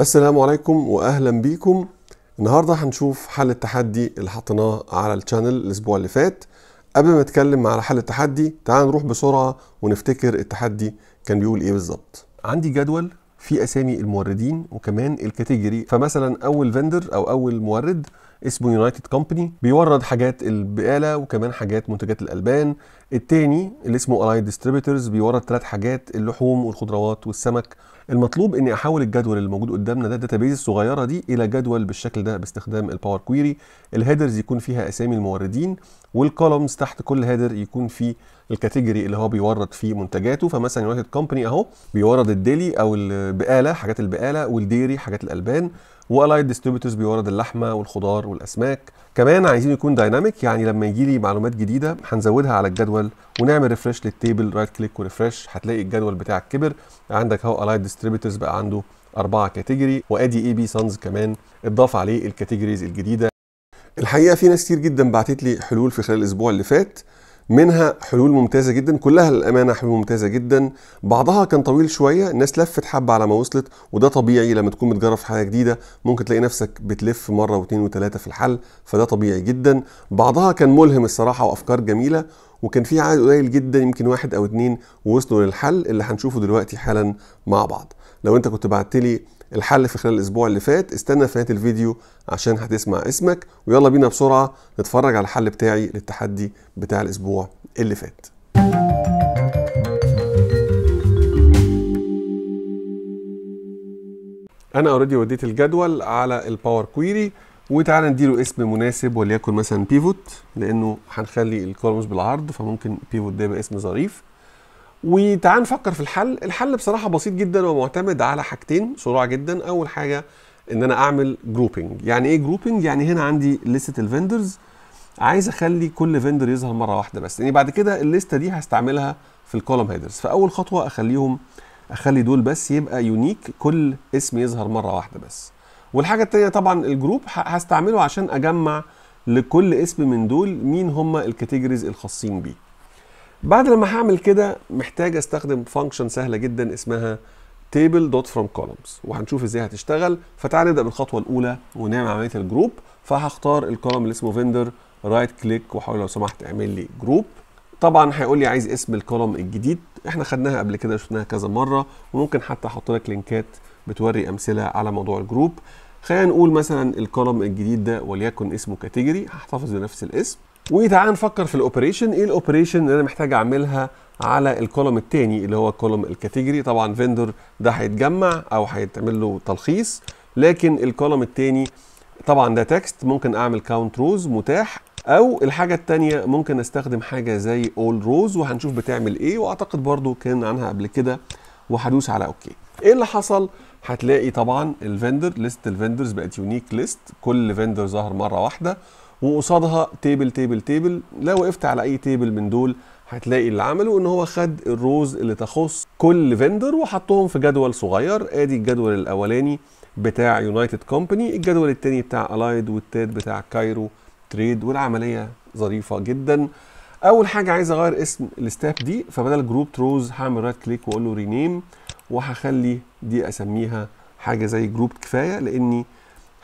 السلام عليكم واهلا بيكم النهارده هنشوف حل التحدي اللي حطيناه على الشانل الاسبوع اللي فات قبل ما نتكلم على حل التحدي تعال نروح بسرعه ونفتكر التحدي كان بيقول ايه بالظبط عندي جدول في اسامي الموردين وكمان الكاتيجوري فمثلا اول فندر او اول مورد اسمه يونايتد كومباني بيورد حاجات البقاله وكمان حاجات منتجات الالبان التاني اللي اسمه ألايد ديستريبيوتورز بيورد ثلاث حاجات اللحوم والخضروات والسمك المطلوب اني احول الجدول اللي موجود قدامنا ده الداتابيز الصغيره دي الى جدول بالشكل ده باستخدام الباور كويري الهيدرز يكون فيها اسامي الموردين والكولومز تحت كل هيدر يكون فيه الكاتيجوري اللي هو بيورد فيه منتجاته فمثلا يونايتد كومباني اهو بيورد الديلي او البقاله حاجات البقاله والديري حاجات الالبان والايت ديستريبيوتورز بيورد اللحمه والخضار والاسماك كمان عايزين يكون دايناميك يعني لما يجي لي معلومات جديده هنزودها على الجدول ونعمل ريفرش للتيبل رايت كليك وريفرش هتلاقي الجدول بتاعك كبر عندك هو الايت ديستريبيوتورز بقى عنده أربعة كاتيجوري وأدي إي بي سانز كمان اتضاف عليه الكاتيجوريز الجديدة الحقيقة في ناس كتير جدا بعتت لي حلول في خلال الأسبوع اللي فات منها حلول ممتازة جدا كلها للأمانة حلول ممتازة جدا بعضها كان طويل شوية الناس لفت حبة على ما وصلت وده طبيعي لما تكون بتجرب في حاجة جديدة ممكن تلاقي نفسك بتلف مرة واتنين وتلاتة في الحل فده طبيعي جدا بعضها كان ملهم الصراحة وأفكار جميلة وكان في عدد قليل جدا يمكن واحد أو اتنين ووصلوا للحل اللي هنشوفه دلوقتي حالا مع بعض لو أنت كنت بعت لي الحل في خلال الاسبوع اللي فات استنى في نهايه الفيديو عشان هتسمع اسمك ويلا بينا بسرعه نتفرج على الحل بتاعي للتحدي بتاع الاسبوع اللي فات انا اوريدي وديت الجدول على الباور كويري وتعالى نديله اسم مناسب وليكن مثلا بيفوت لانه هنخلي الكولومز بالعرض فممكن بيفوت ده يبقى اسم ظريف وتعال نفكر في الحل الحل بصراحه بسيط جدا ومعتمد على حاجتين بسرعه جدا اول حاجه ان انا اعمل جروبنج يعني ايه جروبنج يعني هنا عندي لستة الفندرز عايز اخلي كل فندر يظهر مره واحده بس لان يعني بعد كده الليسته دي هستعملها في الكولوم هيدرز فاول خطوه اخليهم اخلي دول بس يبقى يونيك كل اسم يظهر مره واحده بس والحاجه الثانيه طبعا الجروب هستعمله عشان اجمع لكل اسم من دول مين هم الكاتيجوريز الخاصين بيه بعد لما هعمل كده محتاج استخدم فانكشن سهله جدا اسمها تيبل دوت فروم كولمز وهنشوف ازاي هتشتغل فتعال نبدا بالخطوه الاولى ونعمل عمليه الجروب فهختار الكولم اللي اسمه فيندر رايت كليك واحاول لو سمحت اعمل لي جروب طبعا هيقول لي عايز اسم الكولم الجديد احنا خدناها قبل كده شفناها كذا مره وممكن حتى احط لك لينكات بتوري امثله على موضوع الجروب خلينا نقول مثلا الكولم الجديد ده وليكن اسمه كاتيجوري هحتفظ بنفس الاسم وتعال نفكر في الاوبريشن ايه الاوبريشن اللي انا محتاج اعملها على الكولوم الثاني اللي هو كولوم الكاتيجوري طبعا فيندور ده هيتجمع او هيتعمل له تلخيص لكن الكولوم الثاني طبعا ده تكست ممكن اعمل كاونت روز متاح او الحاجه الثانيه ممكن استخدم حاجه زي اول روز وهنشوف بتعمل ايه واعتقد برضو كان عنها قبل كده وهدوس على اوكي ايه اللي حصل هتلاقي طبعا الفندر ليست الفندرز بقت يونيك ليست كل فندر ظهر مره واحده وقصادها تيبل تيبل تيبل لو وقفت على اي تيبل من دول هتلاقي اللي عمله ان هو خد الروز اللي تخص كل فيندر وحطهم في جدول صغير ادي الجدول الاولاني بتاع يونايتد كومباني الجدول الثاني بتاع الايد والتاد بتاع كايرو تريد والعمليه ظريفه جدا اول حاجه عايز اغير اسم الستاب دي فبدل جروب تروز هعمل رايت كليك واقول له رينيم وهخلي دي اسميها حاجه زي جروب كفايه لاني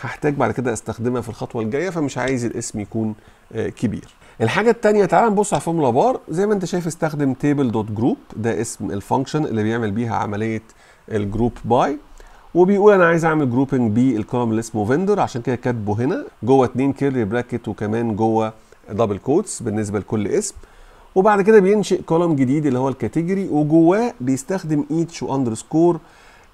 هحتاج بعد كده استخدمها في الخطوه الجايه فمش عايز الاسم يكون آه، كبير الحاجه الثانيه تعال نبص على فورمولا بار زي ما انت شايف استخدم تيبل دوت جروب ده اسم الفانكشن اللي بيعمل بيها عمليه الجروب باي وبيقول انا عايز اعمل جروبنج بالكولوم اللي اسمه فيندر عشان كده كاتبه هنا جوه اثنين كيرلي براكت وكمان جوه دبل كوتس بالنسبه لكل اسم وبعد كده بينشئ كولوم جديد اللي هو الكاتيجوري وجواه بيستخدم ايتش واندرسكور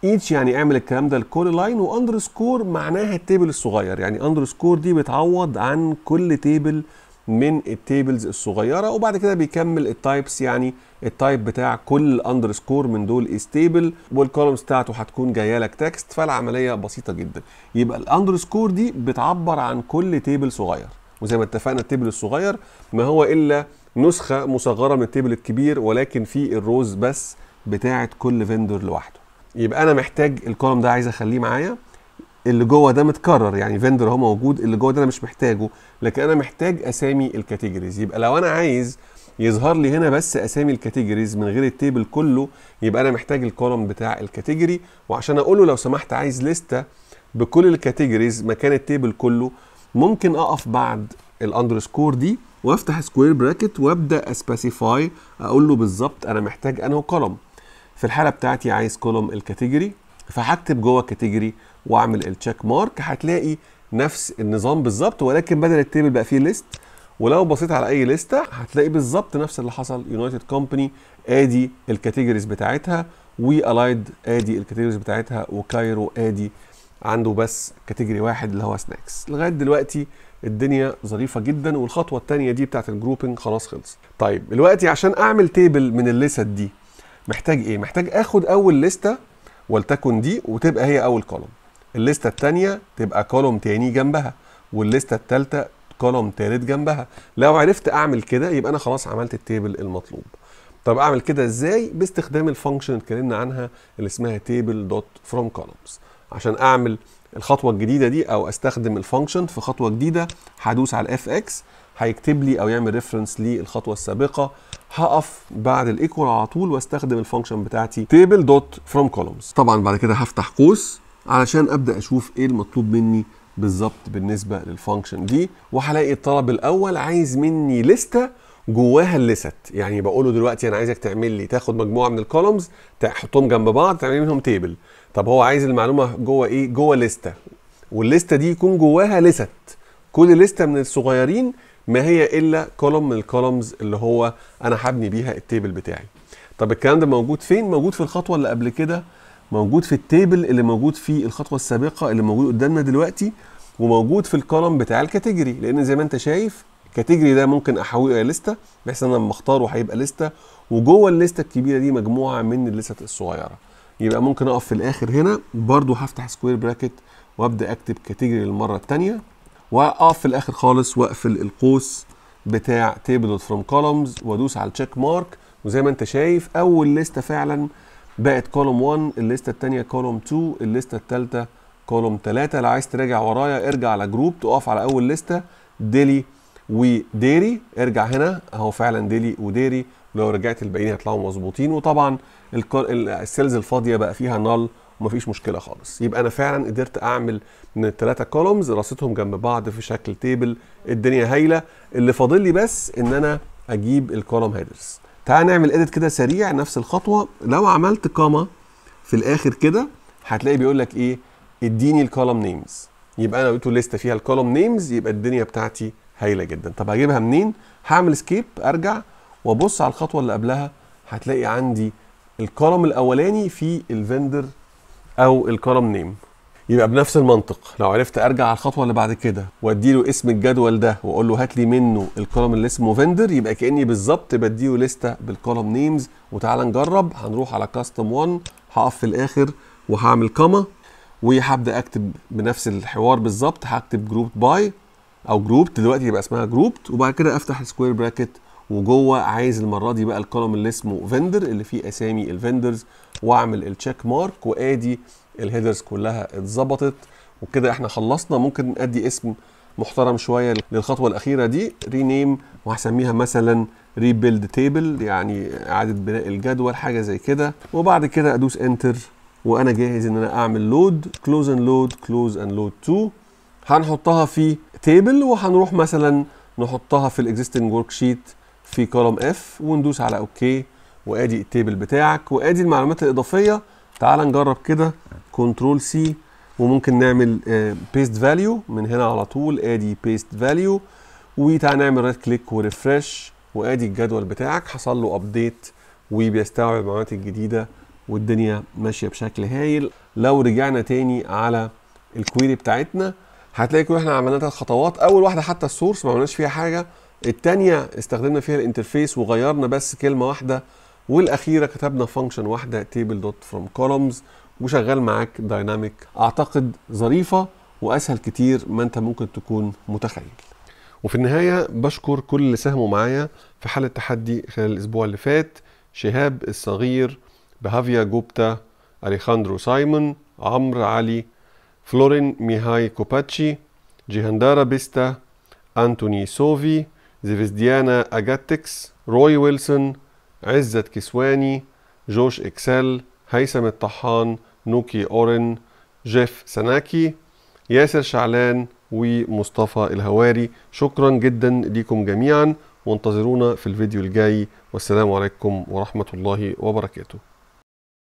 ايتش يعني اعمل الكلام ده لكل لاين واندرسكور معناها التيبل الصغير يعني اندرسكور دي بتعوض عن كل تيبل من التيبلز الصغيره وبعد كده بيكمل التايبس يعني التايب بتاع كل اندرسكور من دول ستيبل والكولمز بتاعته هتكون جايه لك تكست فالعمليه بسيطه جدا يبقى الاندرسكور دي بتعبر عن كل تيبل صغير وزي ما اتفقنا التيبل الصغير ما هو الا نسخه مصغره من التيبل الكبير ولكن في الروز بس بتاعه كل فيندور لوحده يبقى انا محتاج الكولوم ده عايز اخليه معايا اللي جوه ده متكرر يعني فيندر اهو موجود اللي جوه ده انا مش محتاجه لكن انا محتاج اسامي الكاتيجوريز يبقى لو انا عايز يظهر لي هنا بس اسامي الكاتيجوريز من غير التيبل كله يبقى انا محتاج الكولوم بتاع الكاتيجوري وعشان اقول له لو سمحت عايز لسته بكل الكاتيجوريز مكان التيبل كله ممكن اقف بعد الاندرسكور دي وافتح سكوير براكت وابدا اسبيسيفاي اقول له بالظبط انا محتاج انه كولوم في الحاله بتاعتي عايز كولوم الكاتيجوري فهكتب جوه الكاتيجوري واعمل التشيك مارك هتلاقي نفس النظام بالظبط ولكن بدل التيبل بقى فيه ليست ولو بصيت على اي لسته هتلاقي بالظبط نفس اللي حصل يونايتد كومباني ادي الكاتيجوريز بتاعتها والايد ادي الكاتيجوريز بتاعتها وكايرو ادي عنده بس كاتيجوري واحد اللي هو سناكس لغايه دلوقتي الدنيا ظريفه جدا والخطوه الثانيه دي بتاعت الجروبنج خلاص خلصت طيب دلوقتي عشان اعمل تيبل من الليست دي محتاج ايه؟ محتاج اخد اول لسته ولتكن دي وتبقى هي اول كولوم. الليسته الثانيه تبقى كولوم تاني جنبها والليسته الثالثه كولوم تالت جنبها. لو عرفت اعمل كده يبقى انا خلاص عملت التيبل المطلوب. طب اعمل كده ازاي؟ باستخدام الفانكشن اللي اتكلمنا عنها اللي اسمها تيبل دوت فروم كولومز. عشان اعمل الخطوه الجديده دي او استخدم الفانكشن في خطوه جديده هدوس على الاف اكس هيكتب لي او يعمل ريفرنس للخطوه السابقه هقف بعد الايكوال على طول واستخدم الفانكشن بتاعتي تيبل دوت فروم كولومز طبعا بعد كده هفتح قوس علشان ابدا اشوف ايه المطلوب مني بالظبط بالنسبه للفانكشن دي وهلاقي الطلب الاول عايز مني لسته جواها الليست يعني بقول له دلوقتي انا عايزك تعمل لي تاخد مجموعه من الكولومز تحطهم جنب بعض تعمل منهم تيبل طب هو عايز المعلومه جوه ايه جوه لسته والليسته دي يكون جواها ليست كل لسته من الصغيرين ما هي الا كولوم من الكولومز اللي هو انا هبني بيها التيبل بتاعي طب الكلام ده موجود فين موجود في الخطوه اللي قبل كده موجود في التيبل اللي موجود في الخطوه السابقه اللي موجود قدامنا دلوقتي وموجود في الكولوم بتاع الكاتيجوري لان زي ما انت شايف الكاتيجوري ده ممكن احوله الى لسته بحيث ان انا لما اختاره هيبقى لسته وجوه الليسته الكبيره دي مجموعه من الليستات الصغيره يبقى ممكن اقف في الاخر هنا برضو هفتح سكوير براكت وابدا اكتب كاتيجوري للمره الثانيه واقف في الاخر خالص واقفل القوس بتاع تيبل دوت فروم كولومز وادوس على التشيك مارك وزي ما انت شايف اول لسته فعلا بقت كولوم 1 الليسته الثانيه كولوم 2 الليسته الثالثه كولوم 3 لو عايز تراجع ورايا ارجع على جروب تقف على اول لسته ديلي وديري ارجع هنا اهو فعلا ديلي وديري ولو رجعت الباقيين هيطلعوا مظبوطين وطبعا السيلز الفاضيه بقى فيها نال ومفيش مشكله خالص يبقى انا فعلا قدرت اعمل من الثلاثه كولومز رصيتهم جنب بعض في شكل تيبل الدنيا هايله اللي فاضل لي بس ان انا اجيب الكولوم هيدرز تعال نعمل اديت كده سريع نفس الخطوه لو عملت كاما في الاخر كده هتلاقي بيقول لك ايه اديني الكولوم نيمز يبقى انا قلت لسته فيها الكولوم نيمز يبقى الدنيا بتاعتي هايله جدا طب هجيبها منين هعمل سكيب ارجع وابص على الخطوه اللي قبلها هتلاقي عندي الكولوم الاولاني في الفندر او الكولوم نيم يبقى بنفس المنطق لو عرفت ارجع على الخطوه اللي بعد كده واديله اسم الجدول ده واقول له هات لي منه الكولوم اللي اسمه فندر يبقى كاني بالظبط بديله لسته بالكولوم نيمز وتعالى نجرب هنروح على كاستم 1 هقف في الاخر وهعمل كوما وهبدا اكتب بنفس الحوار بالظبط هكتب جروب باي او جروب دلوقتي يبقى اسمها جروب وبعد كده افتح سكوير براكت وجوه عايز المره دي بقى الكولوم اللي اسمه فندر اللي فيه اسامي الفندرز واعمل التشيك مارك وادي الهيدرز كلها اتظبطت وكده احنا خلصنا ممكن ادي اسم محترم شويه للخطوه الاخيره دي رينيم وهسميها مثلا ريبيلد تيبل يعني اعاده بناء الجدول حاجه زي كده وبعد كده ادوس انتر وانا جاهز ان انا اعمل لود كلوز اند لود كلوز اند لود 2 هنحطها في تيبل وهنروح مثلا نحطها في الاكزيستنج ورك شيت في كولوم اف وندوس على اوكي وادي التيبل بتاعك وادي المعلومات الاضافيه تعال نجرب كده كنترول سي وممكن نعمل بيست آه، فاليو من هنا على طول ادي بيست فاليو وتعال نعمل رايت كليك وريفرش وادي الجدول بتاعك حصل له ابديت وبيستوعب المعلومات الجديده والدنيا ماشيه بشكل هايل لو رجعنا تاني على الكويري بتاعتنا هتلاقي كل احنا عملنا ثلاث خطوات اول واحده حتى السورس ما عملناش فيها حاجه التانية استخدمنا فيها الانترفيس وغيرنا بس كلمة واحدة والاخيرة كتبنا فانكشن واحدة table dot from columns وشغال معاك دايناميك اعتقد ظريفة واسهل كتير ما انت ممكن تكون متخيل وفي النهاية بشكر كل اللي ساهموا معايا في حل التحدي خلال الأسبوع اللي فات شهاب الصغير بهافيا جوبتا أليخاندرو سايمون عمرو علي فلورين ميهاي كوباتشي جيهاندارا بيستا أنتوني سوفي زيفيزديانا أجاتكس روي ويلسون عزت كسواني جوش إكسل هيثم الطحان نوكي أورن جيف سناكي ياسر شعلان ومصطفى الهواري شكرا جدا ليكم جميعا وانتظرونا في الفيديو الجاي والسلام عليكم ورحمة الله وبركاته